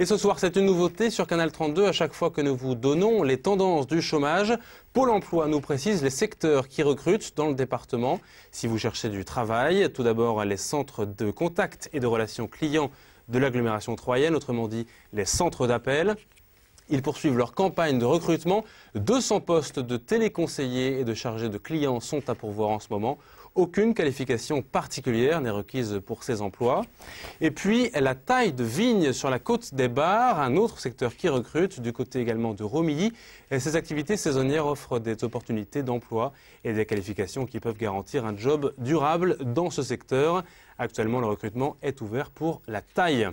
Et ce soir, c'est une nouveauté sur Canal 32. À chaque fois que nous vous donnons les tendances du chômage, Pôle emploi nous précise les secteurs qui recrutent dans le département. Si vous cherchez du travail, tout d'abord les centres de contact et de relations clients de l'agglomération troyenne, autrement dit les centres d'appel. Ils poursuivent leur campagne de recrutement. 200 postes de téléconseillers et de chargés de clients sont à pourvoir en ce moment. Aucune qualification particulière n'est requise pour ces emplois. Et puis, la taille de vigne sur la côte des bars, un autre secteur qui recrute, du côté également de Romilly. ces activités saisonnières offrent des opportunités d'emploi et des qualifications qui peuvent garantir un job durable dans ce secteur. Actuellement, le recrutement est ouvert pour la taille.